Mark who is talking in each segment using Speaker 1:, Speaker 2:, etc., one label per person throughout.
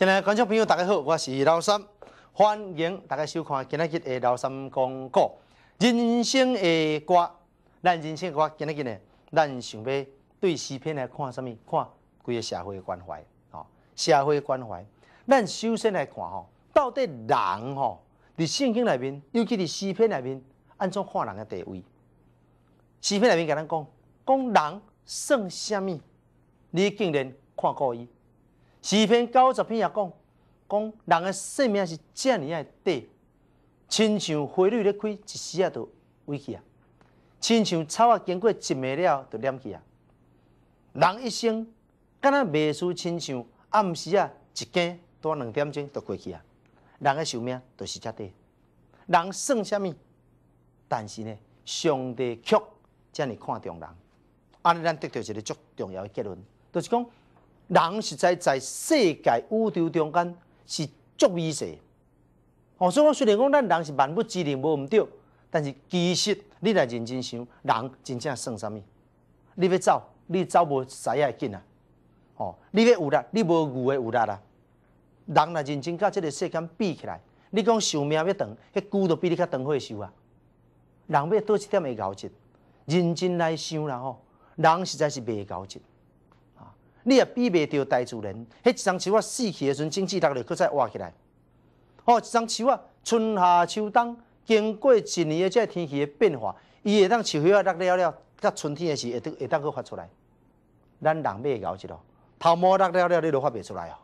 Speaker 1: 现在观众朋友大家好，我是老三，欢迎大家收看今日的老三广告。人生的歌，咱人生歌今日呢，咱想要对视频来看什么？看规个社会关怀哦，社会关怀。咱首先来看吼，到底人吼，伫圣经内面，尤其伫视频内面，安怎看人的地位？视频内面跟咱讲，讲人算什么？你竟然看过伊？视频九十片也讲，讲人的性命是遮尔啊短，亲像花蕊咧开一时啊就萎去啊，亲像草啊经过一暝了就凉去啊。人一生，敢若未输亲像暗时啊，一更多两点钟就过去啊。人的寿命就是遮短，人算啥物？但是呢，上帝却遮尔看重人，安尼咱得到一个足重要的结论，就是讲。人实在在世界宇宙中间是足意事，哦，所以我虽然讲咱人是万物之灵无毋对，但是其实你若认真想，人真正算啥物？你要走，你走无使嘢紧啊！哦，你要有力，你无牛的有力啊！人若认真甲即个世间比起来，你讲寿命要长，迄久都比你较长岁寿啊！人要多一点会熬劲，认真来想啦吼，人实在是未熬劲。你也比袂着大自然，迄一丛树啊，死去诶时阵，种子落来，搁再活起来。哦，一丛树啊，春夏秋冬，经过一年诶即个天气诶变化，伊会当树叶啊落了了，甲春天诶时会当会当搁发出来。咱人袂熬即落，头毛落了了，你都发袂出来哦。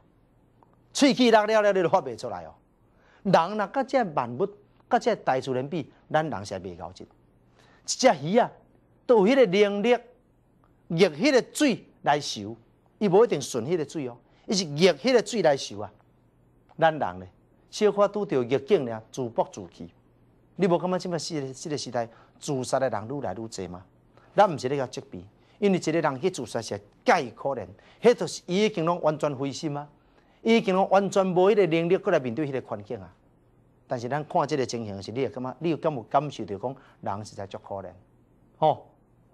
Speaker 1: 喙齿落了了，你都发袂出来哦。人若甲即个万物，甲即个大自然比，咱人实袂熬即。一只鱼啊，都有迄个能力，逆迄个水来收。伊无一定顺迄个水哦，伊是逆迄个水来受啊。咱人呢，小可拄着逆境俩，自暴自弃。你无感觉即摆时个时代自杀的人愈来愈多吗？咱毋是咧要对比，因为一个人去自杀是介可能，迄个是伊已经拢完全灰心啊，伊已经拢完全无迄个能力过来面对迄个环境啊。但是咱看即个情形，是你会感觉，你有感有感受着讲，人实在足可能，吼，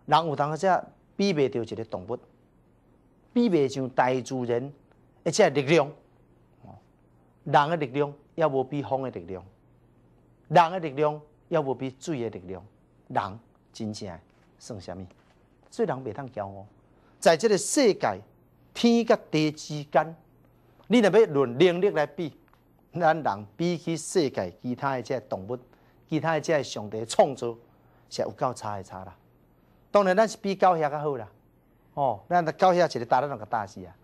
Speaker 1: 人有当个只比袂到一个动物。比未上大自然，而且力量，人的力量也无比风的力量，人的力量也无比水的力量，人真正算什么？所以人未当骄傲，在这个世界天甲地之间，你若要论能力来比，咱人比起世界其他这些动物，其他这些上帝创造是有够差的差啦。当然，咱是比较遐较好啦。哦，咱个到遐一个达到那个大师啊，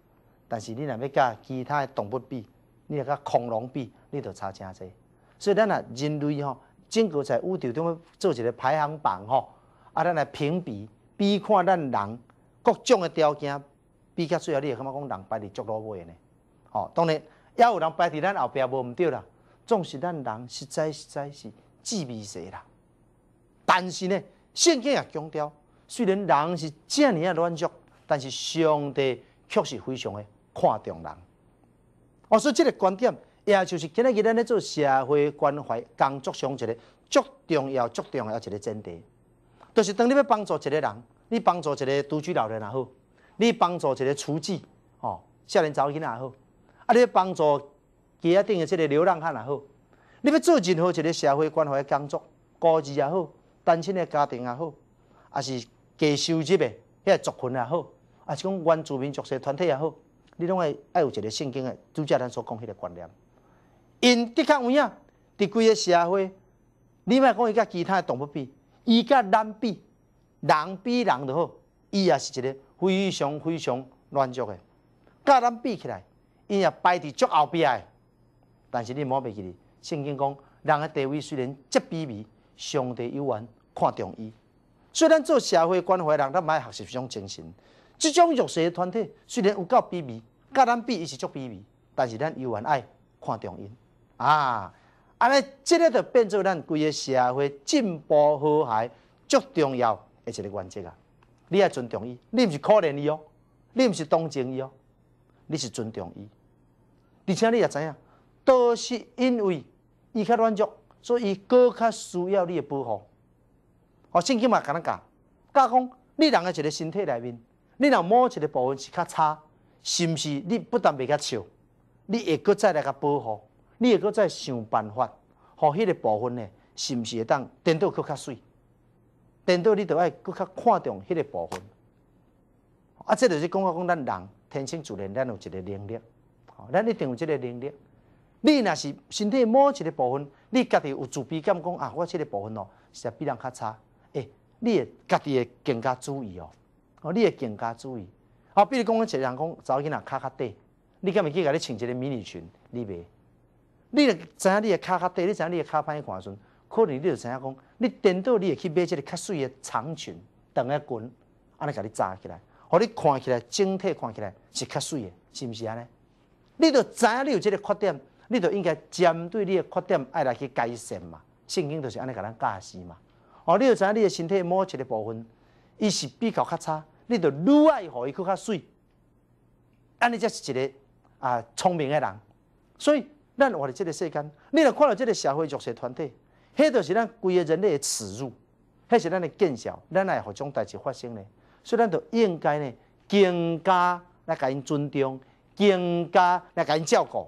Speaker 1: 但是你若要甲其他动物比，你若甲恐龙比，你都差诚济。所以咱若人类吼，整个在宇宙中做一个排行榜吼，啊，咱来评比，比看咱人各种的条件，比较最后你会感觉讲人排伫足落位呢？哦，当然抑有人排伫咱后壁无毋对啦，总是咱人实在实在是自卑些啦。但是呢，性格也强调。虽然人是遮尔啊软弱，但是上帝却是非常的看重人。我说即个观点，也就是今仔日咱咧做社会关怀工作上一个足重要、足重要一个阵地。就是当你要帮助一个人，你帮助一个独居老人也好，你帮助一个厨子哦，少年早仔也好，啊，你帮助家庭的即个流浪汉也好，你要做任何一个社会关怀的工作，孤儿也好，单亲的家庭也好，啊是。己收集的，个族群也好，还是讲原住民族群团体也好，你拢爱爱有一个圣经的主教咱所讲迄个观念。因的确有影，伫规个社会，你莫讲伊甲其他动物比，伊甲人比，人比人就好，伊也是一个非常非常软弱的。甲咱比起来，伊也排伫最后边的。但是你莫忘记，圣经讲，人的地位虽然极卑微，上帝有缘看重伊。虽然做社会关怀，人毋爱学习一种精神，即种弱势团体虽然有够卑微，甲咱比伊是足卑微，但是咱依然爱看重因啊！安尼，即个就变做咱规个社会进步和谐足重要的一个原则啊！你爱尊重伊，你毋是可怜伊哦，你毋是同情伊哦，你是尊重伊。而且你也知影，都是因为伊较软弱，所以伊更较需要你的保护。哦，圣经嘛讲教教讲你人诶一个身体内面，你若某一个部分是较差，是毋是？你不但袂较笑，你会搁再来甲保护，你会搁再想办法，互迄个部分呢，是毋是会当颠倒搁较水？颠倒你着爱搁较看重迄个部分。啊，这就是讲个讲，咱人天生自然咱有一个能力，咱一定有即个能力。你若是身体某一个部分，你家己有自卑感，讲啊，我即个部分哦，是比人较差。你会家己会更加注意哦，哦，你会更加注意。好，比如讲，一个人讲，查某囡仔脚较短，你敢会记甲你穿一个迷你裙，你袂？你著知影你的脚较短，你知影你的脚歹看宽时，阵，可能你就知影讲，你颠倒你去买一个较水的长裙，长的裙，安尼甲你扎起来，互你看起来整体看起来是较水的，是毋是安尼？你著知影你有即个缺点，你著应该针对你的缺点爱来去改善嘛，性情著是安尼甲咱教示嘛。哦，你要知影你诶身体某一个部分，伊是比较较差，你就愈爱互伊，佫较水，安尼则是一个啊聪明诶人。所以咱话伫即个世间，你若看到即个社会弱势团体，迄个是咱规个人类诶耻辱，迄是咱诶见笑，咱来互种代志发生呢？所以咱就应该呢，更加来甲因尊重，更加来甲因照顾。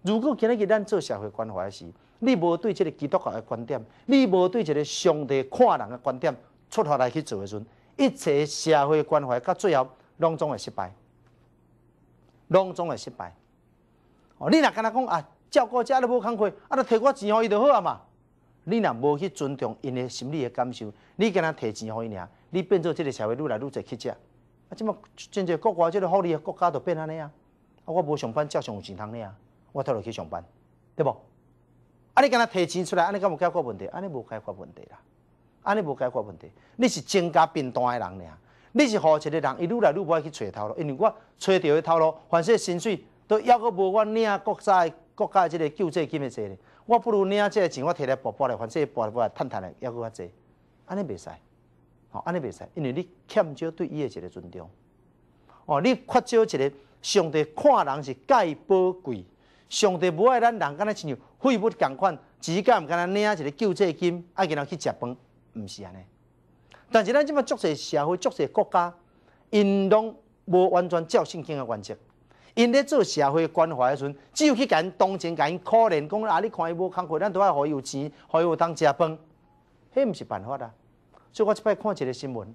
Speaker 1: 如果今日佮咱做社会关怀嘅你无对即个基督教个观点，你无对即个上帝看人个观点出发来去做个时阵，一切社会关怀，甲最后拢总会失败，拢总会失败。哦，你若敢若讲啊，照顾遮都无工课，啊，就摕我钱互伊就好啊嘛。你若无去尊重因个心理个感受，你敢若摕钱互伊尔，你变做即个社会愈来愈侪乞食。啊，即么真侪国外即个福利个国家都变安尼啊。啊，我无上班照常有钱通领，我倒落去上班，对无？啊！你敢若摕钱出来？安尼敢无解决问题？安尼无解决问题啦！安尼无解决问题，你是增加病单的人呢？你是好一个人，伊愈来愈无爱去找头路，因为我找着的头路，凡正薪水都抑个无我领国家诶国家诶即个救济金的济呢。我不如领即个钱，我摕来包包来，反正来包来趁趁咧，抑个较济。安尼袂使，吼、安尼袂使，因为你欠少对伊的一个尊重。哦，你缺少一个上帝看人是介宝贵，上帝无爱咱人敢若亲像。废物共款，只敢敢若领一个救济金，爱去哪去食饭，毋是安尼。但是咱即马足社社会足社国家，因拢无完全照圣经的原则。因咧做社会关怀时阵，只有去因当情、甲因可怜，讲啊你看伊无工作，咱拄互伊有钱，伊有通食饭，迄毋是办法啊。所以我即摆看一个新闻，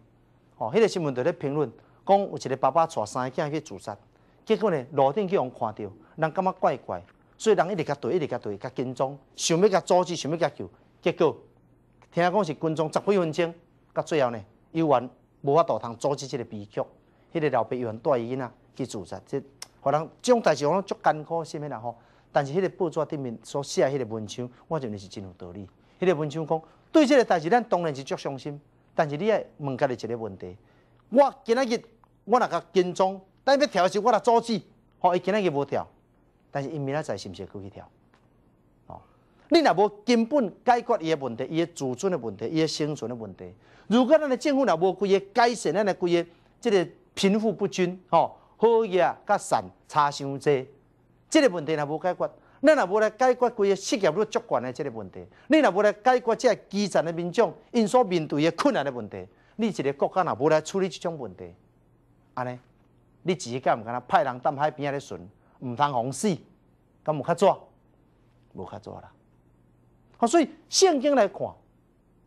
Speaker 1: 哦，迄个新闻在咧评论，讲有一个爸爸带三个囝去自杀，结果呢，路顶去互看到，人感觉怪怪。所以人一直较对，一直较对，较紧张，想要甲阻止，想要甲救，结果听讲是跟踪十几分钟，到最后呢，有人无法度通阻止即个悲剧，迄个老爸有人带伊囡仔去自杀，即，互人种代志互人足艰苦，甚物啦吼？但是迄个报纸顶面所写迄个文章，我认为是真有道理。迄个文章讲，对即个代志，咱当然是足伤心，但是你爱问个一个问题，我今仔日我若较紧张，但要调时我若阻止，吼，伊今仔日无调。但是伊明仔载是毋是会去跳？哦，你若无根本解决伊个问题，伊个自尊诶问题，伊个生存诶问题。如果咱个政府若无规个改善咱个规个，即个贫富不均，吼好嘢甲善差伤济，即个问题若无解决，咱若无来解决规个失业率足悬诶即个问题，你若无来解决即个基层诶民众因所面对诶困难诶问题，你一个国家若无来处理即种问题，安尼，你自己敢毋敢若派人踮海边啊咧巡。毋通互死，敢有较早，无较早啦。好，所以圣经来看，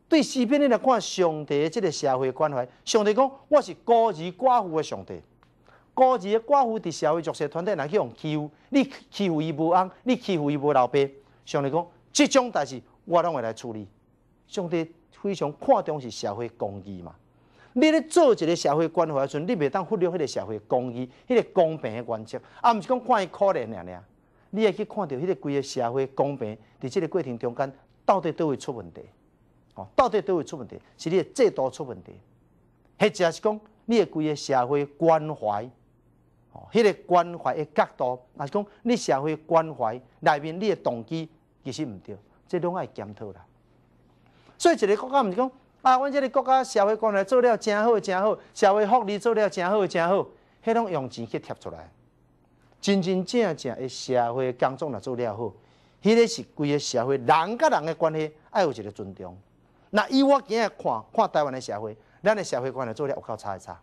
Speaker 1: 对士兵咧来看，上帝即个社会关怀，上帝讲我是孤儿寡妇的上帝，孤儿寡妇伫社会弱势团体若去互欺负，你欺负伊无翁，你欺负伊无老爸，上帝讲即种代志我拢会来处理，上帝非常看重是社会公义嘛。你咧做一个社会关怀的时阵，你袂当忽略迄个社会公益、迄个公平的原则，啊，毋是讲看伊可怜尔尔。你会去看到迄个规个社会公平，伫即个过程中间，到底倒位出问题，哦，到底倒位出问题，是你的制度出问题，或者是讲你的规个社会关怀，哦，迄个关怀的角度，啊，是讲你社会关怀内面你的动机其实毋对，这拢爱检讨啦。所以一个国家毋是讲。啊！阮即个国家社会关怀做了真好真好，社会福利做了真好真好，迄拢用钱去贴出来，真真正正诶社会工作也做了好，迄个是规个社会人甲人诶关系爱有一个尊重。那以我今日看看台湾诶社会，咱诶社会关怀做了有够差，诶差。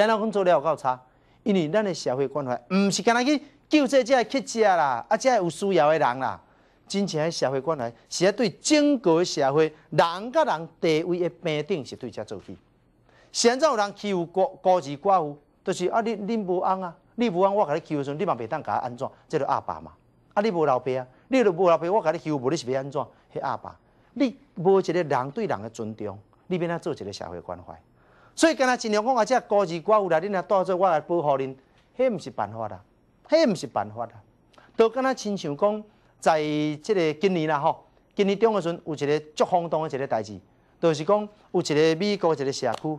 Speaker 1: 安人讲做了有够差？因为咱诶社会关怀毋是干来去救济这乞食啦，啊，这有需要诶人啦。真正诶社会关系，是啊，对整个社会人甲人地位诶平等是对遮做起。现在有人欺负孤孤儿寡妇，就是啊，你你无翁啊，你无翁，我甲你欺负时，你嘛袂当讲安怎，即叫阿爸嘛。啊，你无老爸啊，你都无老爸，我甲你欺负无，你是袂安怎？迄阿爸，你无一个人对人诶尊重，你边能做一个社会关怀？所以，敢若尽量讲啊，遮孤儿寡妇来，恁若带做我来保护恁，迄毋是办法啦，迄毋是办法啦，都敢若亲像讲。在即个今年啦吼，今年中个时阵有一个足轰动的一个代志，就是讲有一个美国一个社区，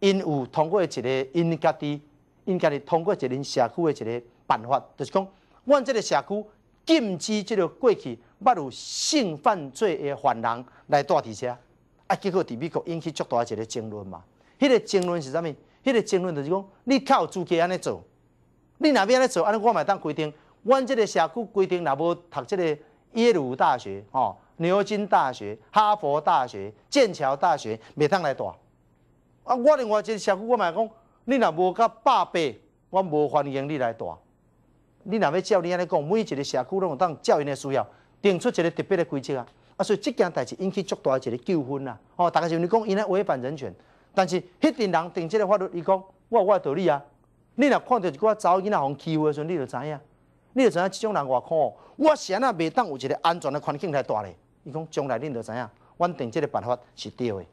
Speaker 1: 因有通过一个因家己因家己通过一个社区的一个办法，就是讲，阮即个社区禁止即个过去捌有性犯罪的犯人来住伫遮，啊，结果伫美国引起足大一个争论嘛。迄个争论是啥物？迄个争论就是讲，你靠自己安尼做，你若边安尼做，安尼我买当规定。阮即个社区规定，若无读即个耶鲁大学、吼牛津大学、哈佛大学、剑桥大学，袂当来住。啊，我另外即个社区，我嘛讲，你若无百八我无欢迎你来住。你若要照你安尼讲，每一个社区拢有当照因的需要，定出一个特别的规则啊。啊，所以即件代志引起足大一个纠纷啦。哦，大概是你讲伊咧违反人权，但是迄阵人定即个法律，伊讲我我道理啊。你若看到一个查某囡仔互欺负的时阵，你就知影。你就知影，即种人外口，我安然袂当有一个安全的环境来带咧。伊讲将来恁就知影，阮定即个办法是对的。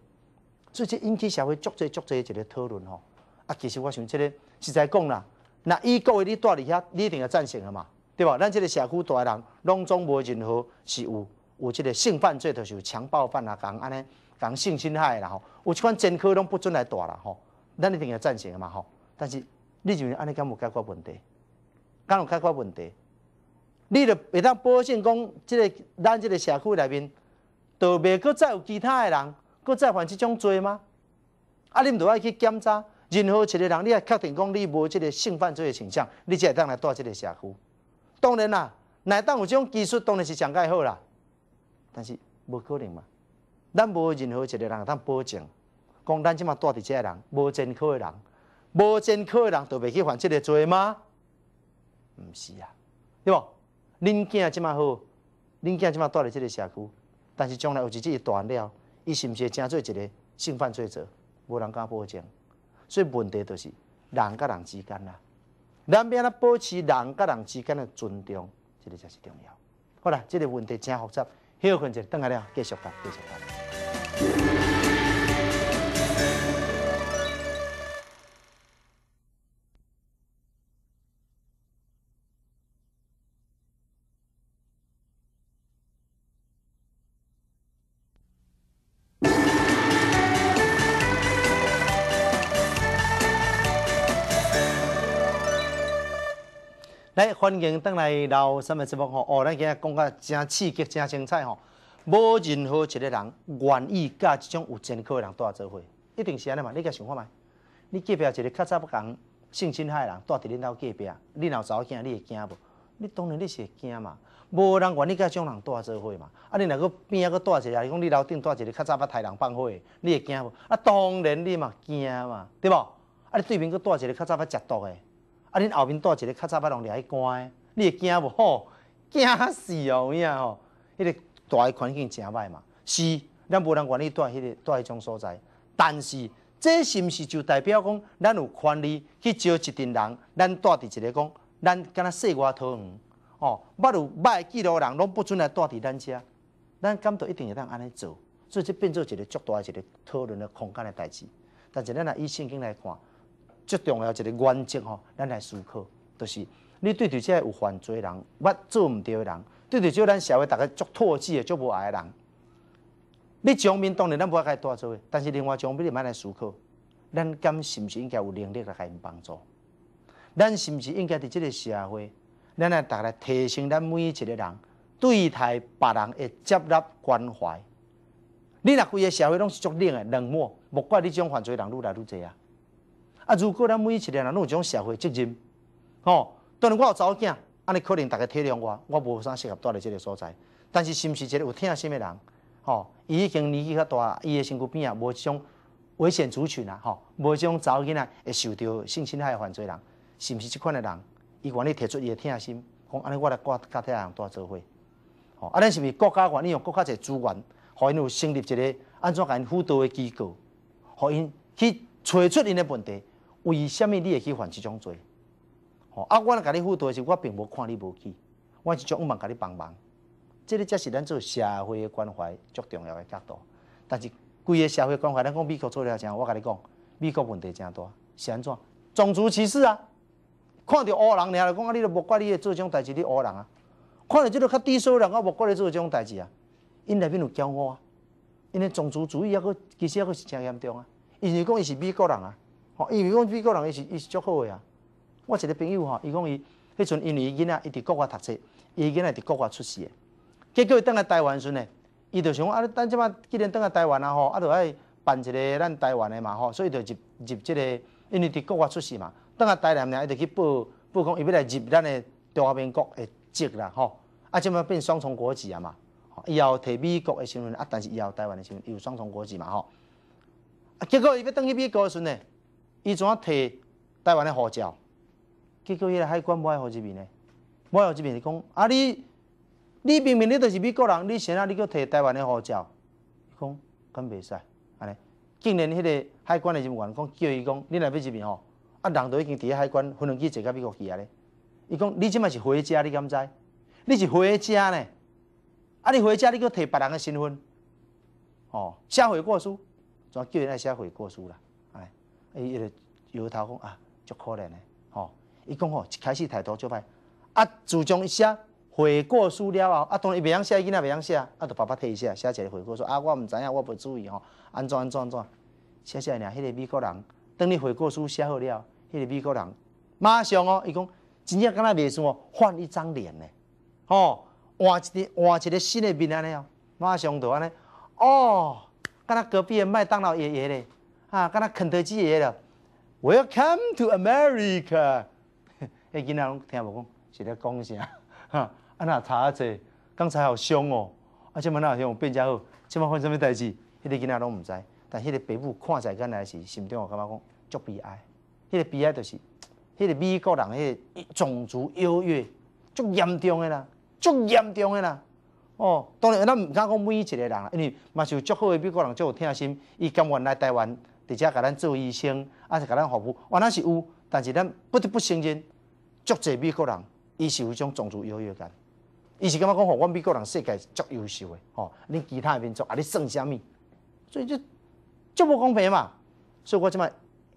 Speaker 1: 所以这引起社会足侪足侪一个讨论吼。啊，其实我想即个实在讲啦。那伊各位你带伫遐，你一定要赞成诶嘛，对吧？咱即个社区带人，拢总无任何是有有即个性犯罪，就是有强暴犯啊，讲安尼讲性侵害啦吼，有即款真科拢不准来带啦吼。咱一定要赞成的嘛吼。但是你认为安尼敢无解决问题。敢有解决问题，你就会当保证讲，即个咱即个社区内面，都袂搁再有其他诶人，搁再犯即种罪吗？啊，你毋著爱去检查任何一个人，你也确定讲你无即个性犯罪诶倾向，你才会当来住即个社区。当然啦，内当有种技术，当然是上佳好啦。但是无可能嘛，咱无任何一个人当保证，讲咱即马住伫即个人，无前科诶人，无前科诶人，都袂去犯即个罪吗？唔是啊，对无恁囝即么好，恁囝即么住伫即个社区，但是将来有日己断了，伊是毋是会正做一个性犯罪者？无人敢保证。所以问题就是人甲人之间啦，能不能保持人甲人之间的尊重，即个才是重要。好啦，即个问题真复杂，休困一下，等下咧继续讲，继续讲。来，欢迎登来老新闻节目吼，哦，咱今日讲个真刺激、真精彩吼。无任何一个人愿意甲即种有前科的人住做伙，一定是安尼嘛？你甲想看卖？你隔壁一个较早不讲性侵害的人住伫恁兜隔壁，恁有遭囝，你会惊无？你当然你是会惊嘛？无人愿意甲这种人住做伙嘛？啊，你若阁边阿阁住一个，讲你楼顶住一个较早捌杀人放火，你会惊无？啊，当然你嘛惊嘛，对无？啊，你对面阁住一个较早捌食毒诶。啊，恁后面带一个较早捌人掠去关，你会惊无吼？惊死哦，有啊吼！迄个诶环境诚歹嘛，是咱无人愿意带迄个带迄种所在。但是这是毋是就代表讲，咱有权利去招一定人，咱带伫一个讲，咱敢若世外桃源哦？捌有歹记录人，拢不准来带伫咱遮。咱感到一定会当安尼做，所以这变做一个足大一个讨论的空间的代志。但是咱若以圣经来看。最重要一个原则吼，咱来思考，就是你对待即个有犯罪人、我做毋对的人，对待个咱社会逐个足唾弃的、足无爱的人，你正面当然咱无法甲伊带做，但是另外方面你爱来思考，咱敢是毋是应该有能力来甲伊帮助？咱是毋是应该伫即个社会，咱来逐个提升咱每一个人对待别人会接纳、关怀？你若规个社会拢是足冷的、冷漠，莫怪你种犯罪人愈来愈侪啊！啊！如果咱每一个人拢有种社会责任，吼，当然我有查某囝，安尼可能逐个体谅我，我无啥适合蹛伫即个所在。但是是毋是一个有疼心诶人，吼，伊已经年纪较大，伊诶身躯边啊无种危险族群啊，吼，无种查某囝仔会受到性侵害犯罪人，是毋是即款诶人？伊愿意提出伊诶疼心，讲安尼我来带家庭人做伙，吼，啊咱是毋是国家愿意用国家侪资源，互因有成立一个安怎甲因辅导诶机构，互因去找出因诶问题？为什么你会去犯即种罪？吼！啊，我来甲你辅导的时候，我并无看你无去，我是专门甲你帮忙。即个才是咱做社会关怀最重要诶角度。但是，规个社会关怀，咱讲美国做了怎我甲你讲，美国问题真大。是安怎？种族歧视啊！看到黑人，你讲啊，你都无怪你做种代志，你黑人啊！看到即个较低收入人，我无怪你做种代志啊！因内面有骄傲啊！因为种族主义抑佫其实抑佫是真严重啊！因为讲伊是美国人啊！哦，因为讲美国人伊是伊是足好诶啊！我一个朋友吼，伊讲伊迄阵因为囡仔伊伫国外读册，伊囡仔伫国外出诶，结果伊等来台湾时阵呢，伊就想讲啊，你咱即摆既然等来台湾啊吼，啊，就爱办一个咱台湾诶嘛吼，所以就入入即个，因为伫国外出世嘛，等来台南嘞，伊就去报，报讲伊要来入咱诶中华民国诶籍啦吼，啊，即摆变双重国籍啊嘛，以后提美国的新闻啊，但是以后台湾的新闻有双重国籍嘛吼，啊，结果伊要倒去美国时阵呢，伊怎啊摕台湾的护照？结果迄个海关无爱户入面嘞，无户入面是讲啊你，你明明你都是美国人，你怎啊你叫摕台湾的护照？伊讲敢未使，安尼，竟然迄个海关的人员讲叫伊讲你来要入面吼，啊人就已经伫咧海关分两机坐到美国去啊咧，伊讲你即卖是回家，你敢知？你是回家呢？啊你回家你叫摕别人诶身份？哦，写悔过书，怎叫伊来写悔过书啦？哎，伊个。摇头讲啊，足可怜的吼！伊讲吼，一开始态度就歹，啊，自从伊写悔过书了后，啊，当然伊袂晓写，囡仔袂晓写，啊，就爸爸替伊写，写一个悔过书，啊，我毋知影，我无注意吼，安怎安怎安怎，写写尔，迄个美国人，当你悔过书写好了，迄个美国人马上哦，伊讲，真正敢若袂输哦，换一张脸嘞，吼，换一个换一个新的面安尼哦，马上就安尼，哦，敢若隔壁麦当劳爷爷咧，啊，敢若肯德基爷爷了。Welcome to America。迄囡仔拢听无讲，是咧讲啥？啊，那查一下，刚才好凶哦。啊，这门那凶变较好，这门发生什物代志？迄个囡仔拢唔知，但迄个爸母看在眼内是心中我感觉讲足悲哀。迄个悲哀就是，迄个美国人迄种族优越，足严重诶啦，足严重诶啦。哦，当然咱唔敢讲每一个人因为嘛是有较好诶美国人较有听心，伊甘愿来台湾。直接甲咱做医生，还是甲咱服务，原来是有。但是，咱不得不承认，足侪美国人伊是有种种族优越感，伊是感觉讲吼，阮美国人世界足优秀诶，吼，恁其他诶民族啊，你算虾米？所以就就不公平嘛。所以我即摆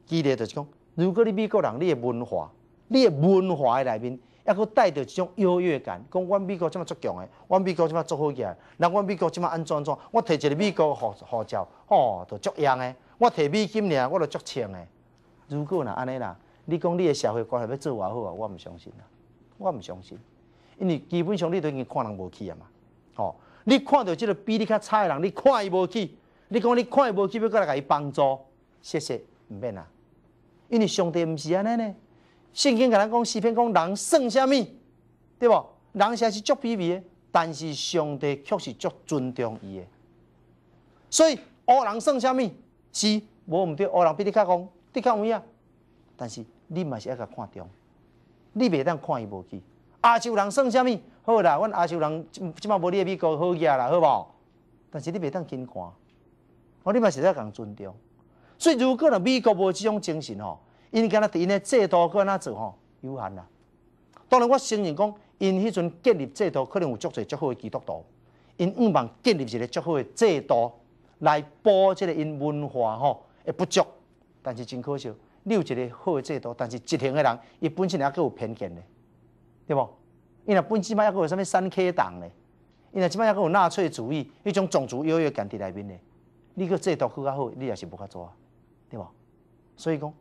Speaker 1: 记得就是讲，如果你美国人，你诶文化，你诶文化诶内面，还阁带着一种优越感，讲阮美国即嘛足强诶，阮美国即嘛足好起来，那阮美国即嘛安怎安怎，我摕一个美国个号护照，吼，就足样诶。我摕美金尔，我著足称诶。如果若安尼啦，你讲你诶社会关系要做偌好啊？我毋相信啦，我毋相信，因为基本上你都已经看人无起啊嘛。哦，你看到即个比你较差诶人，你看伊无起，你讲你看伊无起要过来甲伊帮助，谢谢，毋免啊。因为上帝毋是安尼呢，圣经甲咱讲，视频讲人算虾米，对无？人实在是卑鄙诶，但是上帝却是足尊重伊诶。所以恶人算虾米？是，无毋对，欧人比你较公，你较有影。但是你嘛是爱甲看重，你袂当看伊无起。亚洲人算虾米？好啦，阮亚洲人即即马无你美国好起啦，好无？但是你袂当轻看，我你嘛是爱甲人尊重。所以，如果若美国无即种精神吼，因敢若伫因的制度安怎做吼，有限啦。当然，我承认讲，因迄阵建立制度，可能有足侪足好诶基督徒，因希望建立一个足好诶制度。来补即个因文化吼的不足，但是真可惜，你有一个好的制度，但是执行的人，伊本身也佫有偏见的，对无？伊若本身也佫有啥物三 K 党咧，伊若即摆也佫有纳粹主义，迄种种族优越感伫内面咧，你佫制度佫较好，你也是无法做啊，对无？所以讲，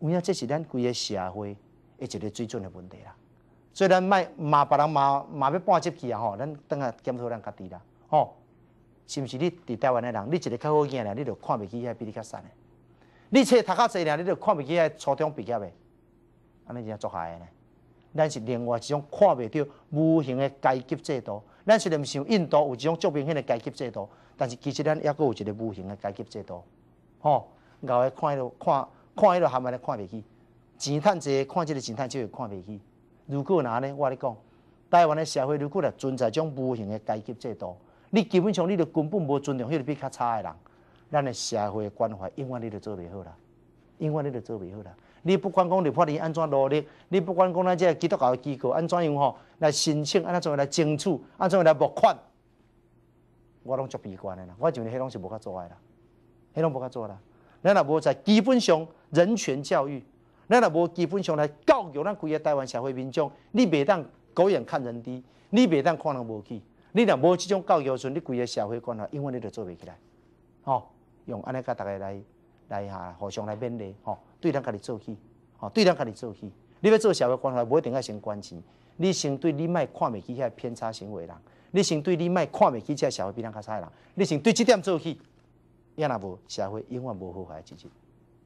Speaker 1: 有影这是咱规个社会一个最准的问题啦。所以咱卖骂别人骂骂要半截去啊吼，咱等下检讨咱家己啦，吼。是毋是？你伫台湾诶人，你一个较好囝咧，你着看未起遐比你较瘦诶。你册读较侪咧，你着看未起遐初中毕业诶。安尼就做害诶呢。咱是另外一种看未着无形诶阶级制度。咱是连像印度有一种著明显诶阶级制度，但是其实咱抑阁有一个无形诶阶级制度。吼，硬看迄落看，看迄落含面咧看未起。钱趁济，看即个钱趁诶，看未起。如果若安尼，我咧讲，台湾诶社会如果若存在种无形诶阶级制度。你基本上，你就根本无尊重，迄个比较差的人。咱的社会关怀，永远你都做袂好啦，永远你都做袂好啦。你不管讲你法院安怎努力，你不管讲咱这基督教的机构安怎样吼，来申请安怎样来争取，安怎样来募款，我拢作悲观的啦。我认为迄拢是无法做爱啦，迄拢无法做啦。咱若无在基本上人权教育，咱若无基本上来教育咱规个台湾社会民众，你袂当狗眼看人低，你袂当看人无起。你若无即种教育，阵你规个社会观系永远你都做袂起来。吼，用安尼甲逐个来来哈互相来勉励，吼，对咱家己做起，吼，对咱家己做起。你要做社会关怀，无一定爱先关心。你先对你卖看袂起遐偏差行为人，你先对你卖看袂起遮社会比咱较差人，你先对即点做起，也若无社会永远无好坏之日。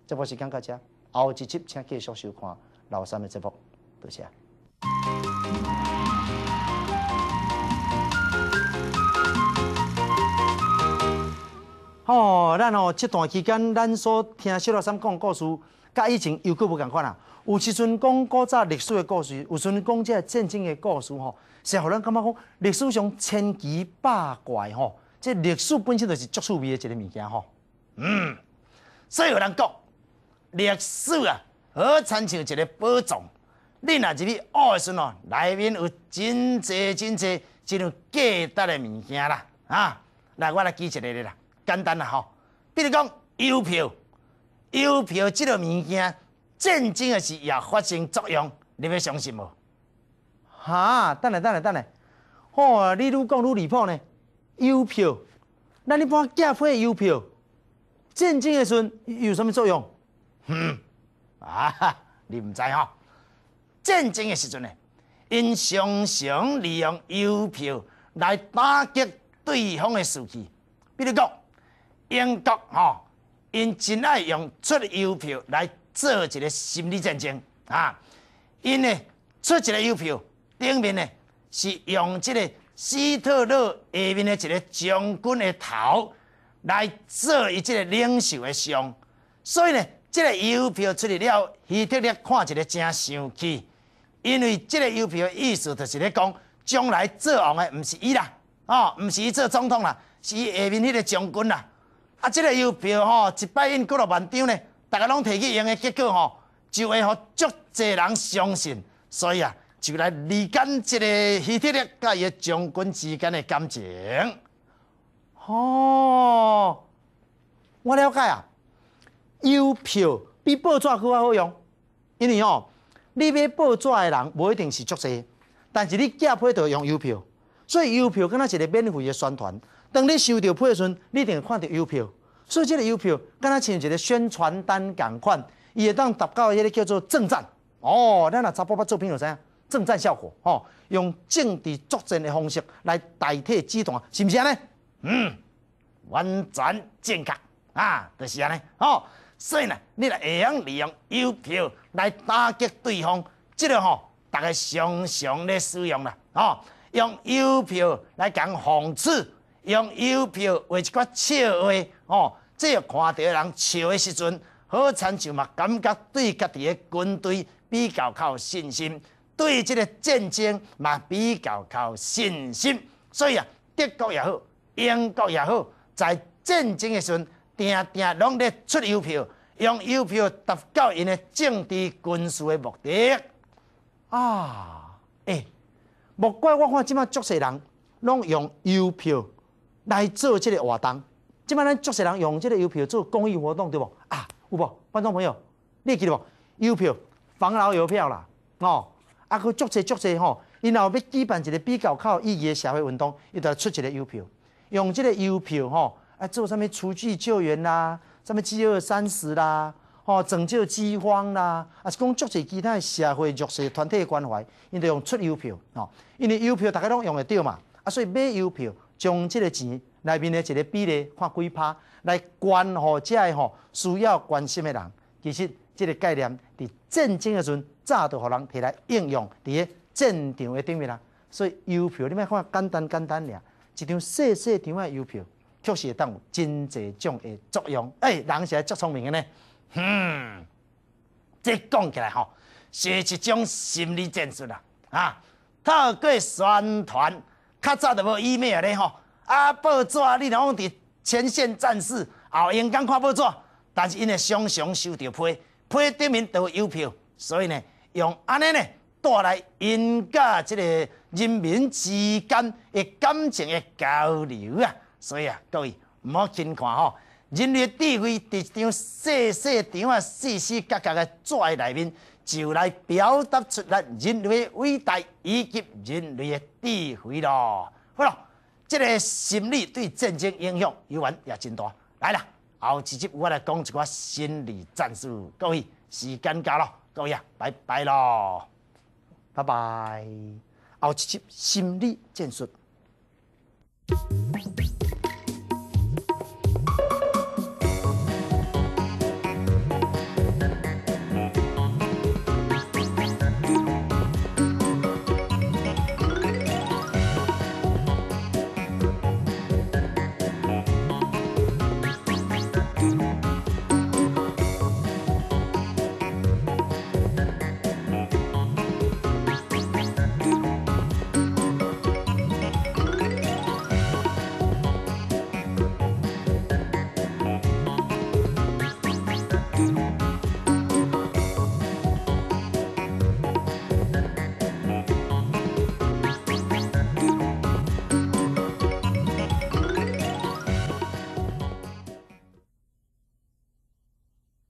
Speaker 1: 这我是讲到遮，后一集请继续收看《老三的节目，多谢。哦，咱哦，这段期间，咱所听小老三讲故事，甲以前又佫无共款啊。有时阵讲古早历史的故事，有时阵讲即个战争的故事，吼，是互咱感觉讲历史上千奇百怪吼。即历史本身就是足趣味一个物件吼。
Speaker 2: 嗯，所以有人讲历史啊，好亲像一个宝藏。你若是你学的时阵哦，内面有真济真济真有价值的物件啦。啊，来，我来记一个咧啦。简单啦吼，比如讲邮票，邮票这个物件战争的时也发生作用，你要相信无？
Speaker 1: 哈，等下等下等下，哦，你愈讲愈离谱呢。邮票，那你讲寄废邮票，战争的时阵有什么作用？
Speaker 2: 啊，你毋知吼？战争的时阵呢，因常常利用邮票来打击对方的士气，比如讲。英国吼，因真爱用出邮票来做一个心理战争啊！因呢，出一个邮票，顶面呢是用即个希特勒下面的一个将军的头来做伊即个领袖的像，所以呢，即个邮票出来了，希特勒看一个真生气，因为即个邮票意思就是咧讲将来做王的毋是伊啦，哦，毋是伊做总统啦，是下面迄个将军啦。啊，即个邮票吼，一摆印几落万张呢？逐家拢摕去用的结果吼，就会互足侪人相信。所以啊，就来理解即个希特勒甲伊将军之间的感情。吼，
Speaker 1: 我了解啊，邮票比报纸更较好用，因为吼，你买报纸的人无一定是足侪，但是你寄批就用邮票，所以邮票敢若一个免费的宣传。当你收到票时，你一定会看到邮票。所以这个邮票，敢若像一个宣传单共款，伊会当达到迄个叫做正战哦。咱若查甫爸作品有啥正战效果哦？用政治作战的方式
Speaker 2: 来代替动啊，是不是安尼？嗯，完全正确啊！就是安尼哦。所以呢，你来会用利用邮票来打击对方，这个吼，大家常常咧使用啦哦，用邮票来讲讽刺。用邮票画一个笑话，吼，即个看到人笑的时阵，好亲像嘛，感觉对家己的军队比较靠信心，对即个战争嘛比较靠信心。所以啊，德国也好，英国也好，在战争的时阵，定定拢咧出邮票，用邮票达到因的政治军事的目的。
Speaker 1: 啊，诶，莫怪我看即卖足侪人拢用邮票。来做这个活动。即摆咱足侪人用这个邮票做公益活动，对无啊，有无观众朋友？你记得无？邮票、防老邮票啦，哦，啊，佮足侪足侪吼，因后要举办一个比较较有意义的社会运动，伊就出一个邮票，用这个邮票吼，啊，做甚物？出去救援啦，甚物饥饿三十啦，哦，拯救饥荒啦，啊，是讲足侪其他社会弱势团体的关怀，因着用出邮票，哦，因为邮票大家拢用会着嘛，啊，所以买邮票。将这个钱内面的一个比例看几趴，来关乎这吼需要关心的人。其实这个概念伫战争的阵早就互人提来应用伫咧战场的顶面啦。所以邮票你莫看简单简单俩，一张细细张啊邮票确实会当有真侪种的作
Speaker 2: 用。哎，人是足聪明的呢。哼，即讲起来吼，是一种心理战术啦。啊，透过宣传。较早都无邮票咧吼，啊报纸，你若讲伫前线战士，后用刚看报纸，但是因咧常常收到批，批顶面都邮票，所以呢，用安尼呢带来因甲即个人民之间的感情的交流啊。所以啊，各位唔好轻看吼，人类智慧伫一张细细张啊、细细格格的纸内面。就来表达出来人类伟大以及人类的智慧咯，好了，这个心理对战争影响尤文也真大。来啦，后几集我来讲一寡心理战术，各位时间到了，各位啊，拜拜咯，拜拜，后几集心理战术。